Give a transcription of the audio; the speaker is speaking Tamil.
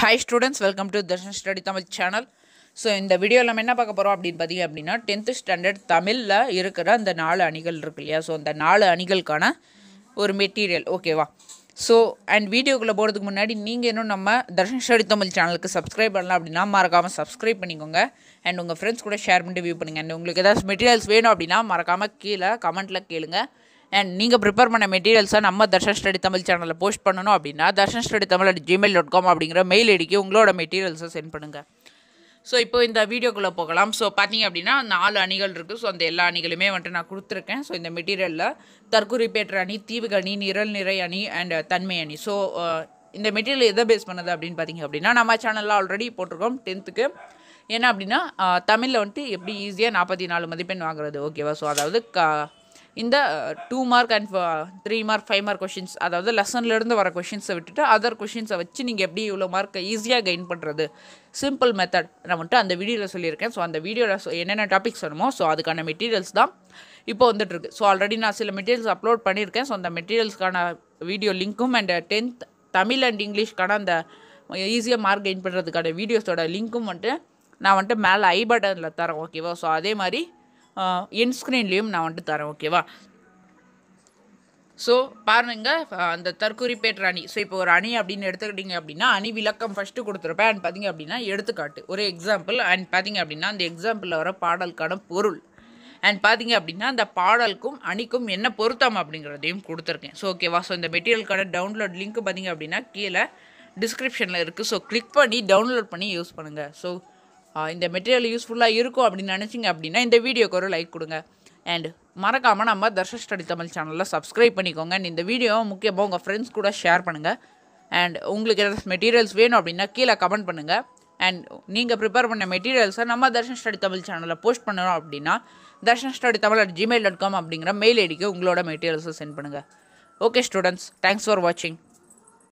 hi students welcome to Darshan study Tamil channel so இந்த வீடியோவில் நம்ம என்ன பார்க்க போகிறோம் அப்படின்னு பார்த்தீங்க அப்படின்னா டென்த்து ஸ்டாண்டர்ட் தமிழில் இருக்கிற அந்த நாலு அணிகள் இருக்கு இல்லையா ஸோ அந்த நாலு அணிகளுக்கான ஒரு மெட்டீரியல் ஓகேவா ஸோ அண்ட் வீடியோக்குள்ளே போகிறதுக்கு முன்னாடி நீங்கள் இன்னும் நம்ம தர்ஷன் ஸ்டடி தமிழ் சேனலுக்கு சப்ஸ்கிரைப் பண்ணலாம் அப்படின்னா மறக்காமல் சப்ஸ்கிரைப் பண்ணிக்கோங்க அண்ட் உங்கள் ஃப்ரெண்ட்ஸ் கூட ஷேர் பண்ணிட்டு வியூ பண்ணுங்கள் அண்ட் உங்களுக்கு ஏதாவது மெட்டீரியல்ஸ் வேணும் அப்படின்னா மறக்காமல் கீழே கமெண்ட்டில் கேளுங்கள் அண்ட் நீங்கள் ப்ரிப்பேர் பண்ண மெட்டீரியல்ஸாக நம்ம தர்ஷன் ஸ்டடி தமிழ் சேனலில் போஸ்ட் பண்ணணும் அப்படின்னா Darshan study Tamil at Gmail dot com அப்படிங்கிற மெயில் ஐடிக்கு உங்களோட மெட்டீரியல்ஸை சென்ட் பண்ணுங்கள் ஸோ இப்போ இந்த வீடியோக்குள்ளே போகலாம் ஸோ பார்த்தீங்க அப்படின்னா நாலு அணிகள் இருக்குது ஸோ அந்த எல்லா அணிகளுமே வந்துட்டு நான் கொடுத்துருக்கேன் ஸோ இந்த மெட்டீரியலில் தற்குறி பேற்ற அணி தீவுக அணி நிரல் நிறை அணி அண்ட் தன்மை அணி ஸோ இந்த மெட்டீரியல் எதை பேஸ் பண்ணுது அப்படின்னு பார்த்தீங்க அப்படின்னா நம்ம சேனலில் ஆல்ரெடி போட்டிருக்கோம் டென்த்துக்கு ஏன்னா அப்படின்னா தமிழில் வந்துட்டு எப்படி ஈஸியாக நாற்பத்தி நாலு மதிப்பெண் வாங்குறது ஓகேவா ஸோ அதாவது க இந்த two mark and three mark five mark questions அதாவது லெசன்லேருந்து வர கொஷின்ஸை விட்டுட்டு அதர் கொஷின்ஸை வச்சு நீங்கள் எப்படி இவ்வளோ மார்க்கை ஈஸியாக கெயின் பண்ணுறது சிம்பிள் மெத்தட் நான் மட்டும் அந்த வீடியோவில் சொல்லியிருக்கேன் ஸோ அந்த வீடியோவில் என்னென்ன டாபிக்ஸ் வேணுமோ ஸோ அதுக்கான மெட்டீரியல்ஸ் தான் இப்போ வந்துட்டுருக்கு ஸோ ஆல்ரெடி நான் சில மெட்டீரியல்ஸ் அப்லோட் பண்ணியிருக்கேன் ஸோ அந்த மெட்டீரியல்ஸ்க்கான வீடியோ லிங்க்கும் அண்ட் டென்த் தமிழ் அண்ட் இங்கிலீஷ்க்கான அந்த ஈஸியாக மார்க் கெயின் பண்ணுறதுக்கான வீடியோஸோட லிங்க்கும் வந்துட்டு நான் வந்துட்டு மேலே ஐ பட்டனில் தரேன் ஓகேவா ஸோ அதே மாதிரி என் ஸ்க்ரீன்லேயும் நான் வந்துட்டு தரேன் ஓகேவா ஸோ பாருங்கள் அந்த தற்குறிப்பேற்ற அணி ஸோ இப்போ ஒரு அணி அப்படின்னு எடுத்துக்கிட்டிங்க அப்படின்னா அணி விளக்கம் ஃபஸ்ட்டு கொடுத்துருப்பேன் அண்ட் பார்த்திங்க அப்படின்னா எடுத்துக்காட்டு ஒரு எக்ஸாம்பிள் அண்ட் பார்த்திங்க அப்படின்னா அந்த எக்ஸாம்பிளில் வர பாடலுக்கான பொருள் அண்ட் பார்த்திங்க அப்படின்னா அந்த பாடலுக்கும் அணிக்கும் என்ன பொருத்தம் அப்படிங்கிறதையும் கொடுத்துருக்கேன் ஸோ ஓகேவா ஸோ இந்த மெட்டீரியல்கான டவுன்லோட் லிங்க் பார்த்திங்க அப்படின்னா கீழே டிஸ்கிரிப்ஷனில் இருக்குது ஸோ கிளிக் பண்ணி டவுன்லோட் பண்ணி யூஸ் பண்ணுங்கள் ஸோ இந்த மெட்டீரியல் யூஸ்ஃபுல்லாக இருக்கும் அப்படின்னு நினச்சிங்க அப்படின்னா இந்த வீடியோக்கு ஒரு லைக் கொடுங்க அண்ட் மறக்காமல் நம்ம தர்ஷன் ஸ்டடி தமிழ் சேனலில் சப்ஸ்கிரைப் பண்ணிக்கோங்க அண்ட் இந்த வீடியோவை முக்கியமாக உங்கள் ஃப்ரெண்ட்ஸ் கூட ஷேர் பண்ணுங்கள் அண்ட் உங்களுக்கு ஏதாவது மெட்டீரியல்ஸ் வேணும் அப்படின்னா கீழே கமெண்ட் பண்ணுங்கள் அண்ட் நீங்கள் ப்ரிப்பேர் பண்ண மெட்டீரியல்ஸை நம்ம தர்ஷன் ஸ்டடி தமிழ் சேனலில் போஸ்ட் பண்ணணும் அப்படின்னா Darshan study Tamil at Gmail dot com அப்படிங்கிற மெயில் ஐடிக்கு உங்களோட மெட்டீரியல்ஸை சென்ட் பண்ணுங்கள் ஓகே ஸ்டூடெண்ட்ஸ் தேங்க்ஸ் ஃபார் வாட்சிங்